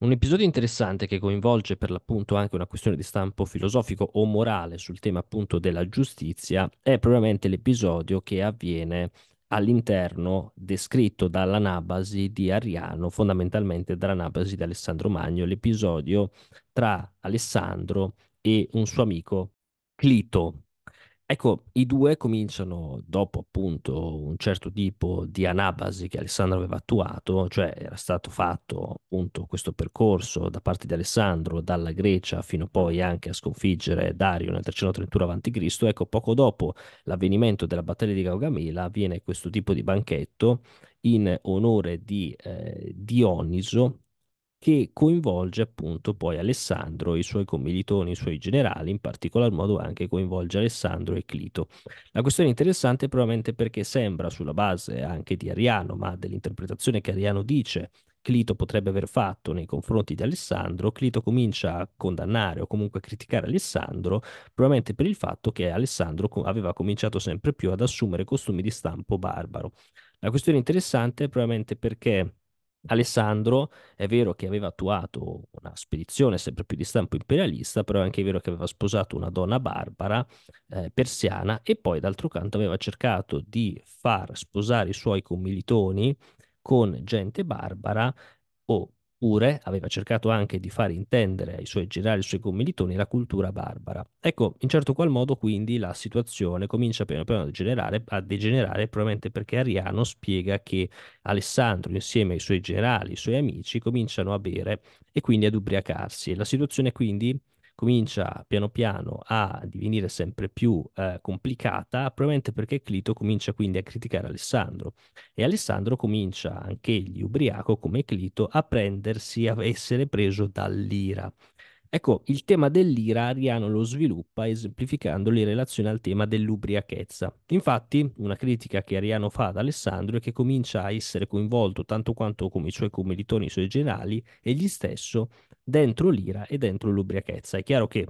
Un episodio interessante che coinvolge per l'appunto anche una questione di stampo filosofico o morale sul tema appunto della giustizia è probabilmente l'episodio che avviene all'interno descritto dall'anabasi di Ariano, fondamentalmente dall'anabasi di Alessandro Magno, l'episodio tra Alessandro e un suo amico Clito, Ecco, i due cominciano dopo appunto un certo tipo di anabasi che Alessandro aveva attuato, cioè era stato fatto appunto questo percorso da parte di Alessandro dalla Grecia fino poi anche a sconfiggere Dario nel 331 a.C. Ecco, poco dopo l'avvenimento della battaglia di Gaugamela avviene questo tipo di banchetto in onore di eh, Dioniso che coinvolge appunto poi Alessandro e i suoi commilitoni, i suoi generali, in particolar modo anche coinvolge Alessandro e Clito. La questione è interessante probabilmente perché sembra sulla base anche di Ariano, ma dell'interpretazione che Ariano dice Clito potrebbe aver fatto nei confronti di Alessandro, Clito comincia a condannare o comunque a criticare Alessandro, probabilmente per il fatto che Alessandro aveva cominciato sempre più ad assumere costumi di stampo barbaro. La questione è interessante probabilmente perché Alessandro è vero che aveva attuato una spedizione sempre più di stampo imperialista, però è anche vero che aveva sposato una donna barbara eh, persiana e poi d'altro canto aveva cercato di far sposare i suoi commilitoni con gente barbara o Pure aveva cercato anche di far intendere ai suoi generali, ai suoi commilitoni, la cultura barbara. Ecco, in certo qual modo quindi la situazione comincia piano piano a degenerare, a degenerare probabilmente perché Ariano spiega che Alessandro insieme ai suoi generali, ai suoi amici, cominciano a bere e quindi ad ubriacarsi. La situazione quindi comincia piano piano a divenire sempre più eh, complicata, probabilmente perché Clito comincia quindi a criticare Alessandro e Alessandro comincia anche egli, ubriaco come Clito, a prendersi, a essere preso dall'ira. Ecco, il tema dell'ira Ariano lo sviluppa esemplificandolo in relazione al tema dell'ubriachezza. Infatti, una critica che Ariano fa ad Alessandro è che comincia a essere coinvolto tanto quanto come i suoi commilitoni, i suoi generali, egli stesso, dentro l'ira e dentro l'ubriachezza. È chiaro che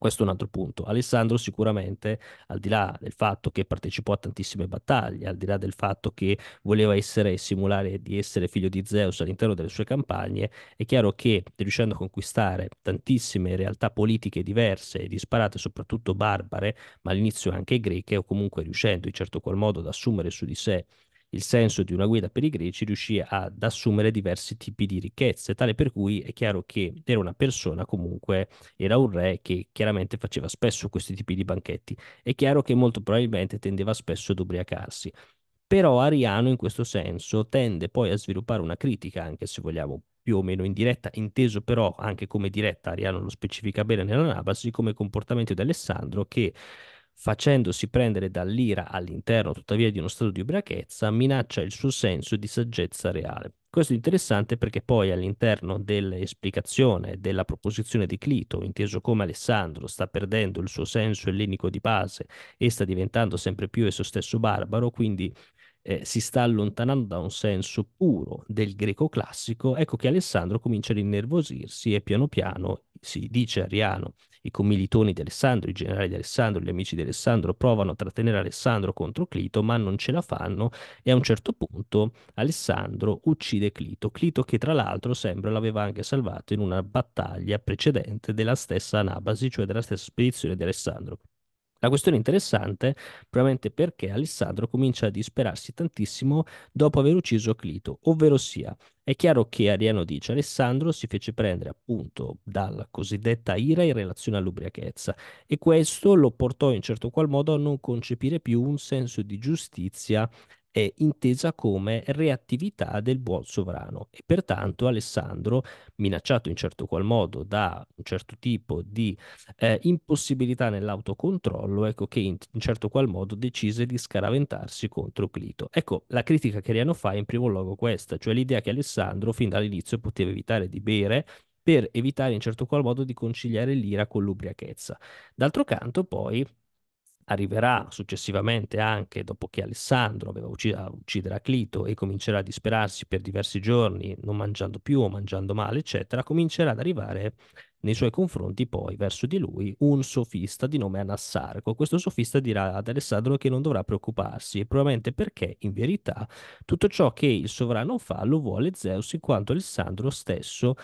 questo è un altro punto. Alessandro sicuramente, al di là del fatto che partecipò a tantissime battaglie, al di là del fatto che voleva essere, simulare di essere figlio di Zeus all'interno delle sue campagne, è chiaro che riuscendo a conquistare tantissime realtà politiche diverse e disparate, soprattutto barbare, ma all'inizio anche greche, o comunque riuscendo in certo qual modo ad assumere su di sé il senso di una guida per i greci riuscì ad assumere diversi tipi di ricchezze, tale per cui è chiaro che era una persona comunque, era un re che chiaramente faceva spesso questi tipi di banchetti. È chiaro che molto probabilmente tendeva spesso ad ubriacarsi. Però Ariano in questo senso tende poi a sviluppare una critica, anche se vogliamo più o meno indiretta, inteso però anche come diretta, Ariano lo specifica bene nella Nabasi, come comportamento di Alessandro che facendosi prendere dall'ira all'interno tuttavia di uno stato di ubriachezza, minaccia il suo senso di saggezza reale. Questo è interessante perché poi all'interno dell'esplicazione della proposizione di Clito, inteso come Alessandro sta perdendo il suo senso ellenico di base e sta diventando sempre più esso stesso barbaro, quindi eh, si sta allontanando da un senso puro del greco classico, ecco che Alessandro comincia ad innervosirsi e piano piano si dice Ariano i commilitoni di Alessandro, i generali di Alessandro, gli amici di Alessandro provano a trattenere Alessandro contro Clito, ma non ce la fanno e a un certo punto Alessandro uccide Clito. Clito che tra l'altro sembra l'aveva anche salvato in una battaglia precedente della stessa Anabasi, cioè della stessa spedizione di Alessandro. La questione è interessante probabilmente perché Alessandro comincia a disperarsi tantissimo dopo aver ucciso Clito, ovvero sia, è chiaro che Ariano dice Alessandro si fece prendere appunto dalla cosiddetta ira in relazione all'ubriachezza e questo lo portò in certo qual modo a non concepire più un senso di giustizia è intesa come reattività del buon sovrano e pertanto Alessandro, minacciato in certo qual modo da un certo tipo di eh, impossibilità nell'autocontrollo, ecco che in, in, certo qual modo decise di scaraventarsi contro Clito. Ecco, la critica che Riano fa è in primo luogo questa, cioè l'idea che Alessandro fin dall'inizio poteva evitare di bere per evitare in certo qual modo di conciliare l'ira con l'ubriachezza. D'altro canto poi arriverà successivamente anche dopo che Alessandro aveva ucciso uccidere Clito e comincerà a disperarsi per diversi giorni, non mangiando più o mangiando male, eccetera, comincerà ad arrivare nei suoi confronti poi verso di lui un sofista di nome Anassarco. Questo sofista dirà ad Alessandro che non dovrà preoccuparsi, probabilmente perché in verità tutto ciò che il sovrano fa lo vuole Zeus in quanto Alessandro stesso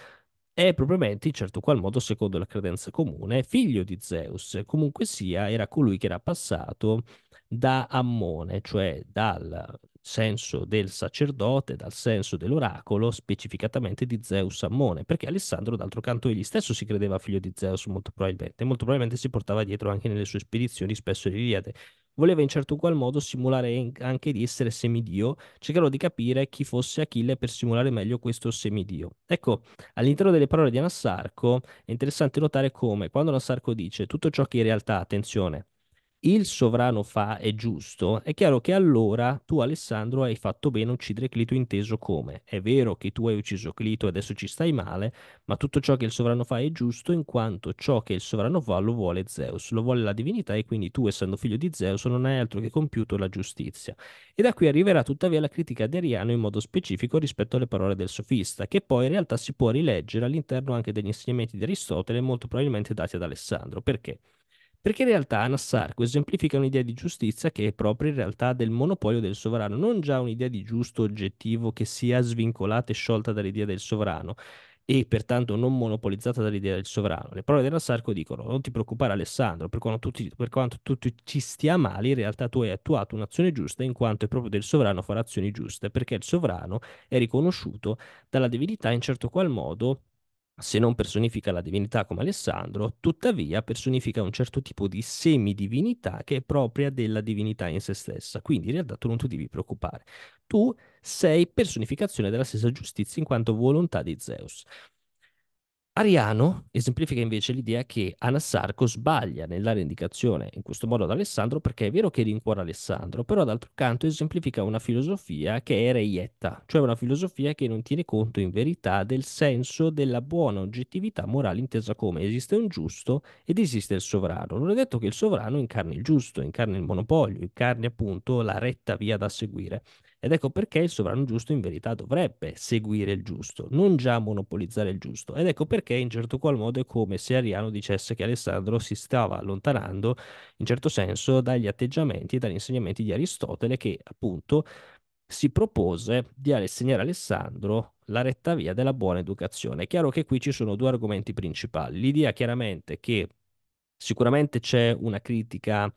è propriamente, in certo qual modo, secondo la credenza comune, figlio di Zeus. Comunque sia, era colui che era passato da Ammone, cioè dal senso del sacerdote, dal senso dell'oracolo, specificatamente di Zeus Ammone, perché Alessandro, d'altro canto, egli stesso si credeva figlio di Zeus molto probabilmente, molto probabilmente si portava dietro anche nelle sue spedizioni spesso l'Iliade, voleva in certo qual modo simulare anche di essere semidio, cercherò di capire chi fosse Achille per simulare meglio questo semidio. Ecco, all'interno delle parole di Anassarco è interessante notare come quando Anassarco dice tutto ciò che in realtà, attenzione, il sovrano fa è giusto, è chiaro che allora tu Alessandro hai fatto bene a uccidere Clito inteso come. È vero che tu hai ucciso Clito e adesso ci stai male, ma tutto ciò che il sovrano fa è giusto in quanto ciò che il sovrano fa lo vuole Zeus, lo vuole la divinità e quindi tu essendo figlio di Zeus non hai altro che compiuto la giustizia. E da qui arriverà tuttavia la critica di Ariano in modo specifico rispetto alle parole del sofista, che poi in realtà si può rileggere all'interno anche degli insegnamenti di Aristotele molto probabilmente dati ad Alessandro. Perché? Perché in realtà Anassarco esemplifica un'idea di giustizia che è proprio in realtà del monopolio del sovrano, non già un'idea di giusto oggettivo che sia svincolata e sciolta dall'idea del sovrano e pertanto non monopolizzata dall'idea del sovrano. Le parole dell'Assarco dicono: Non ti preoccupare, Alessandro, per quanto, tu, per quanto tu, ci stia male, in realtà tu hai attuato un'azione giusta, in quanto è proprio del sovrano fare azioni giuste, perché il sovrano è riconosciuto dalla divinità in certo qual modo se non personifica la divinità come Alessandro, tuttavia personifica un certo tipo di semidivinità che è propria della divinità in se stessa. Quindi in realtà tu non ti devi preoccupare. Tu sei personificazione della stessa giustizia in quanto volontà di Zeus. Ariano esemplifica invece l'idea che Anassarco sbaglia nel dare indicazione in questo modo ad Alessandro perché è vero che rincuora Alessandro, però d'altro canto esemplifica una filosofia che è reietta, cioè una filosofia che non tiene conto in verità del senso della buona oggettività morale intesa come esiste un giusto ed esiste il sovrano. Non è detto che il sovrano incarni il giusto, incarni il monopolio, incarni appunto la retta via da seguire. Ed ecco perché il sovrano giusto in verità dovrebbe seguire il giusto, non già monopolizzare il giusto. Ed ecco perché in certo qual modo è come se Ariano dicesse che Alessandro si stava allontanando in certo senso dagli atteggiamenti e dagli insegnamenti di Aristotele che appunto si propose di insegnare a Alessandro la retta via della buona educazione. È chiaro che qui ci sono due argomenti principali. L'idea chiaramente che sicuramente c'è una critica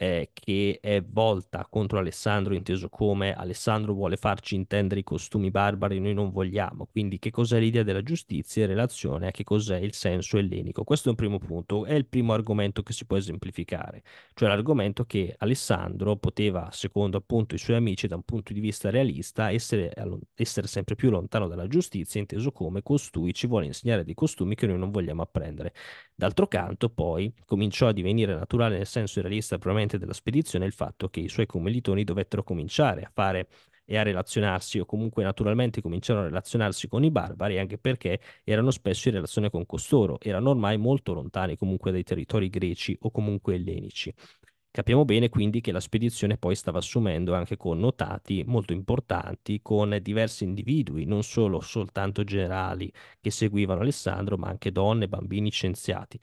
eh, che è volta contro Alessandro, inteso come Alessandro vuole farci intendere i costumi barbari, noi non vogliamo. Quindi che cos'è l'idea della giustizia in relazione a che cos'è il senso ellenico? Questo è un primo punto, è il primo argomento che si può esemplificare, cioè l'argomento che Alessandro poteva, secondo appunto i suoi amici, da un punto di vista realista, essere, essere sempre più lontano dalla giustizia, inteso come costui ci vuole insegnare dei costumi che noi non vogliamo apprendere. D'altro canto, poi, cominciò a divenire naturale nel senso realista probabilmente della spedizione il fatto che i suoi commilitoni dovettero cominciare a fare e a relazionarsi o comunque naturalmente cominciarono a relazionarsi con i barbari anche perché erano spesso in relazione con costoro, erano ormai molto lontani comunque dai territori greci o comunque ellenici. Capiamo bene quindi che la spedizione poi stava assumendo anche connotati molto importanti con diversi individui, non solo soltanto generali che seguivano Alessandro, ma anche donne, bambini, scienziati.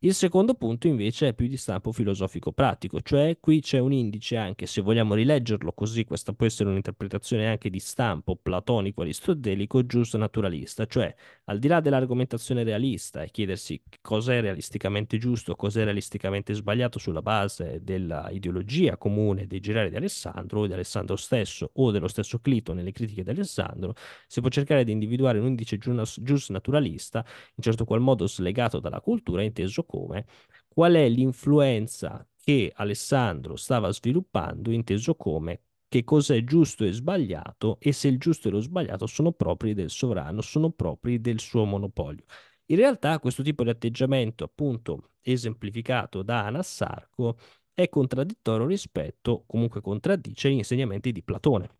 Il secondo punto invece è più di stampo filosofico-pratico, cioè qui c'è un indice anche, se vogliamo rileggerlo così, questa può essere un'interpretazione anche di stampo platonico-aristotelico giusto-naturalista, cioè al di là dell'argomentazione realista e chiedersi cos'è realisticamente giusto, cos'è realisticamente sbagliato sulla base dell'ideologia comune dei girari di Alessandro o di Alessandro stesso o dello stesso Clito nelle critiche di Alessandro, si può cercare di individuare un indice giusto-naturalista, in certo qual modo slegato dalla cultura, inteso come qual è l'influenza che Alessandro stava sviluppando, inteso come che cosa è giusto e sbagliato e se il giusto e lo sbagliato sono propri del sovrano, sono propri del suo monopolio. In realtà questo tipo di atteggiamento, appunto esemplificato da Anassarco, è contraddittorio rispetto, comunque contraddice, gli insegnamenti di Platone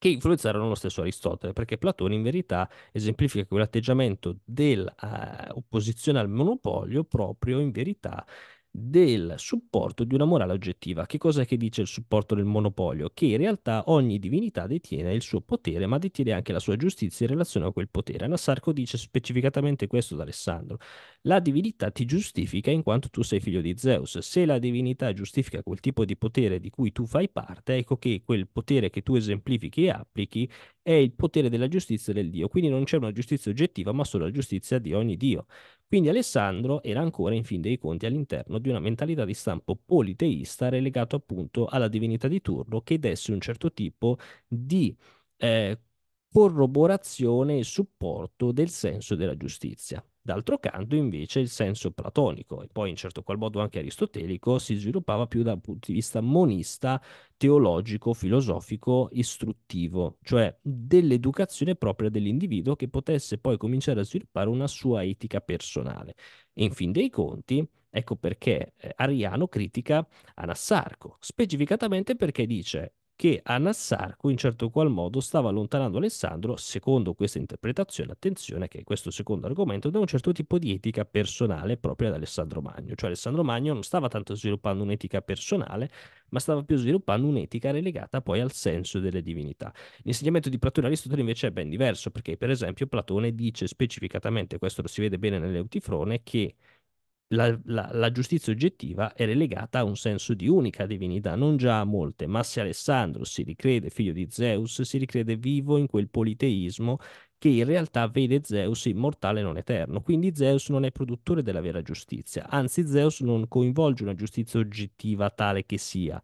che influenzarono lo stesso Aristotele, perché Platone in verità esemplifica quell'atteggiamento dell'opposizione eh, uh, al monopolio proprio in verità del supporto di una morale oggettiva. Che cos'è che dice il supporto del monopolio? Che in realtà ogni divinità detiene il suo potere, ma detiene anche la sua giustizia in relazione a quel potere. Anassarco dice specificatamente questo ad Alessandro. La divinità ti giustifica in quanto tu sei figlio di Zeus. Se la divinità giustifica quel tipo di potere di cui tu fai parte, ecco che quel potere che tu esemplifichi e applichi è il potere della giustizia del Dio. Quindi non c'è una giustizia oggettiva, ma solo la giustizia di ogni Dio. Quindi Alessandro era ancora in fin dei conti all'interno di una mentalità di stampo politeista relegato appunto alla divinità di turno che desse un certo tipo di eh, corroborazione e supporto del senso della giustizia. D'altro canto, invece, il senso platonico, e poi in certo qual modo anche aristotelico, si sviluppava più dal punto di vista monista, teologico, filosofico, istruttivo, cioè dell'educazione propria dell'individuo che potesse poi cominciare a sviluppare una sua etica personale. E in fin dei conti, ecco perché eh, Ariano critica Anassarco, specificatamente perché dice che a Nassarco in certo qual modo stava allontanando Alessandro, secondo questa interpretazione, attenzione che è questo secondo argomento, da un certo tipo di etica personale propria ad Alessandro Magno, cioè Alessandro Magno non stava tanto sviluppando un'etica personale, ma stava più sviluppando un'etica relegata poi al senso delle divinità. L'insegnamento di Platone e Aristotele invece è ben diverso, perché per esempio Platone dice specificatamente, questo lo si vede bene nell'Eutifrone, che la, la, la, giustizia oggettiva è relegata a un senso di unica divinità, non già a molte, ma se Alessandro si ricrede figlio di Zeus, si ricrede vivo in quel politeismo che in realtà vede Zeus immortale e non eterno. Quindi Zeus non è produttore della vera giustizia, anzi Zeus non coinvolge una giustizia oggettiva tale che sia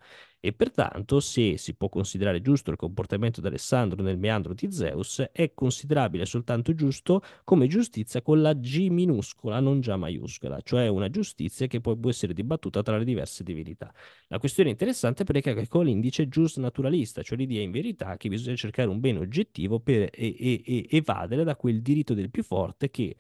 e pertanto se si può considerare giusto il comportamento di Alessandro nel meandro di Zeus, è considerabile soltanto giusto come giustizia con la G minuscola, non già maiuscola, cioè una giustizia che poi può essere dibattuta tra le diverse divinità. La questione interessante è perché con ecco l'indice gius naturalista, cioè l'idea in verità che bisogna cercare un bene oggettivo per e, e, e evadere da quel diritto del più forte che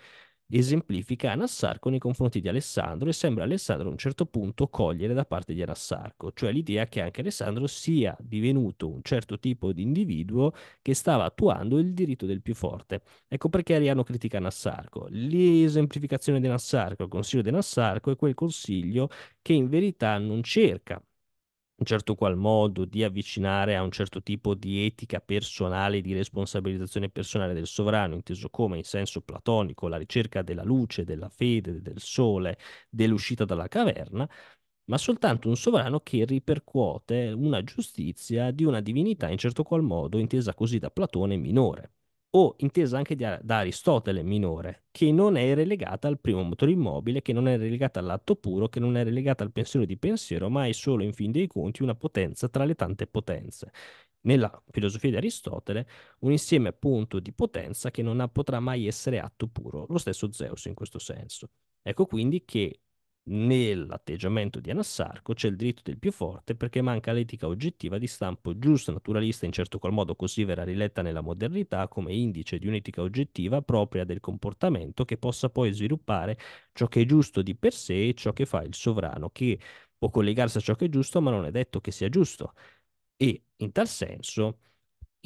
esemplifica Anassarco nei confronti di Alessandro e sembra Alessandro a un certo punto cogliere da parte di Anassarco, cioè l'idea che anche Alessandro sia divenuto un certo tipo di individuo che stava attuando il diritto del più forte. Ecco perché Ariano critica Anassarco. L'esemplificazione di Anassarco, il consiglio di Anassarco è quel consiglio che in verità non cerca in certo qual modo di avvicinare a un certo tipo di etica personale, di responsabilizzazione personale del sovrano, inteso come in senso platonico la ricerca della luce, della fede, del sole, dell'uscita dalla caverna, ma soltanto un sovrano che ripercuote una giustizia di una divinità in certo qual modo intesa così da Platone minore o intesa anche da, da Aristotele minore, che non è relegata al primo motore immobile, che non è relegata all'atto puro, che non è relegata al pensiero di pensiero, ma è solo in fin dei conti una potenza tra le tante potenze. Nella filosofia di Aristotele, un insieme appunto di potenza che non ha, potrà mai essere atto puro, lo stesso Zeus in questo senso. Ecco quindi che Nell'atteggiamento di Anassarco c'è il diritto del più forte perché manca l'etica oggettiva di stampo giusto naturalista in certo qual modo così verrà riletta nella modernità come indice di un'etica oggettiva propria del comportamento che possa poi sviluppare ciò che è giusto di per sé e ciò che fa il sovrano che può collegarsi a ciò che è giusto ma non è detto che sia giusto e in tal senso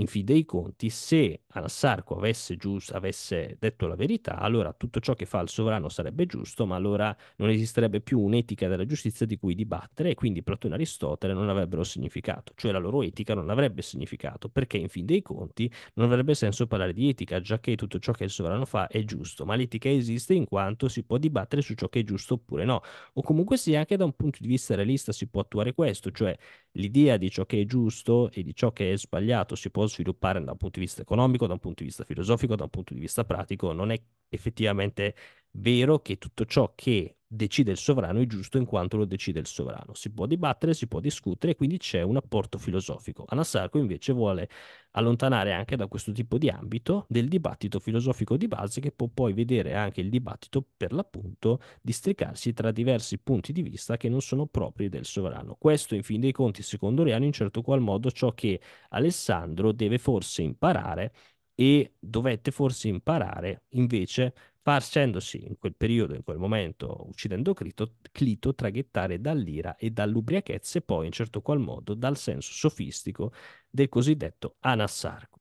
in fin dei conti, se Ansarco avesse, giusto, avesse detto la verità, allora tutto ciò che fa il sovrano sarebbe giusto, ma allora non esisterebbe più un'etica della giustizia di cui dibattere e quindi Platone e Aristotele non avrebbero significato, cioè la loro etica non avrebbe significato, perché in fin dei conti non avrebbe senso parlare di etica, già che tutto ciò che il sovrano fa è giusto, ma l'etica esiste in quanto si può dibattere su ciò che è giusto oppure no, o comunque sì, anche da un punto di vista realista si può attuare questo, cioè l'idea di ciò che è giusto e di ciò che è sbagliato si può sviluppare da un punto di vista economico, da un punto di vista filosofico, da un punto di vista pratico, non è effettivamente vero che tutto ciò che decide il sovrano è giusto in quanto lo decide il sovrano. Si può dibattere, si può discutere, quindi c'è un apporto filosofico. Anasarco invece vuole allontanare anche da questo tipo di ambito del dibattito filosofico di base che può poi vedere anche il dibattito per l'appunto districarsi tra diversi punti di vista che non sono propri del sovrano. Questo in fin dei conti secondo Riano in certo qual modo ciò che Alessandro deve forse imparare e dovette forse imparare invece facendosi in quel periodo, in quel momento, uccidendo Clito, Clito traghettare dall'ira e dall'ubriachezza e poi, in certo qual modo, dal senso sofistico del cosiddetto anassarco.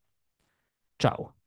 Ciao.